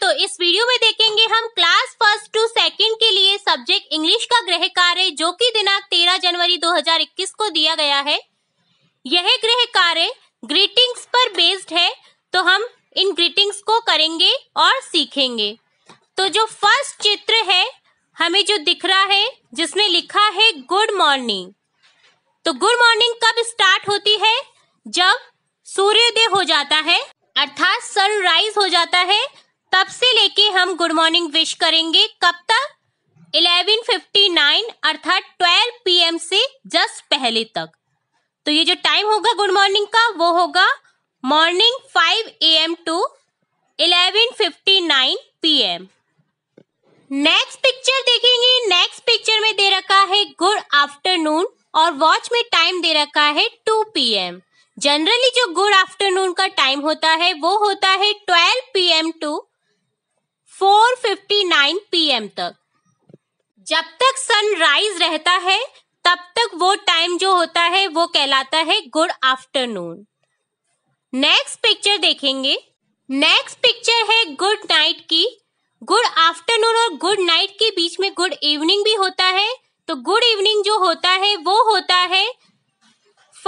तो इस वीडियो में देखेंगे हम क्लास फर्स्ट टू सेकंड के लिए सब्जेक्ट इंग्लिश का ग्रह कार्य जो कि दिनांक 13 जनवरी 2021 को दिया गया है यह ग्रह कार्य ग्रीटिंग्स पर बेस्ड है तो हम इन ग्रीटिंग्स को करेंगे और सीखेंगे तो जो फर्स्ट चित्र है हमें जो दिख रहा है जिसमें लिखा है गुड मॉर्निंग तो गुड मॉर्निंग कब स्टार्ट होती है जब सूर्योदय हो जाता है अर्थात सनराइज हो जाता है तब से लेके हम गुड मॉर्निंग विश करेंगे कब तक 11:59 अर्थात 12 पीएम से जस्ट पहले तक तो ये जो टाइम होगा गुड मॉर्निंग का वो होगा morning 5 AM to 11:59 PM next picture देखेंगे नेक्स्ट पिक्चर में दे रखा है गुड आफ्टरनून और वॉच में टाइम दे रखा है 2 पीएम जनरली जो गुड आफ्टरनून का टाइम होता है वो होता है 12 पीएम टू 4:59 पीएम तक जब तक सनराइज रहता है तब तक वो टाइम जो होता है वो कहलाता है गुड आफ्टरनून नेक्स्ट पिक्चर देखेंगे नेक्स्ट पिक्चर है गुड नाइट की गुड आफ्टरनून और गुड नाइट के बीच में गुड इवनिंग भी होता है तो गुड इवनिंग जो होता है वो होता है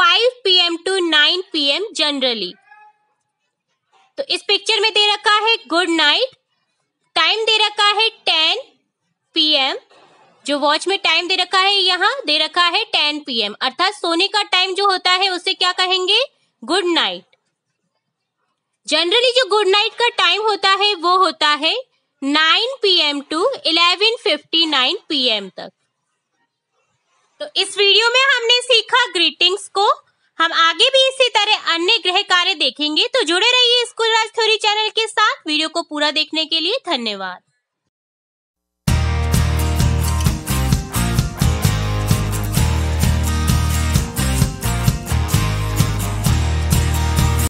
5 पीएम टू 9 पीएम जनरली तो इस पिक्चर में दे रखा है गुड नाइट टाइम दे रखा है टेन पीएम जो वॉच में टाइम दे रखा है यहाँ दे रखा है टेन पीएम अर्थात सोने का टाइम जो होता है उसे क्या कहेंगे गुड नाइट जनरली जो गुड नाइट का टाइम होता है वो होता है nine PM to eleven fifty nine PM तक तो इस वीडियो में हमने सीखा ग्रीटिंग्स को हम आगे भी इसी तरह अन्य ग्रह कार्य देखेंगे तो जुड़े रहिए स्कूल राज थ्योरी चैनल के वीडियो को पूरा देखने के लिए धन्यवाद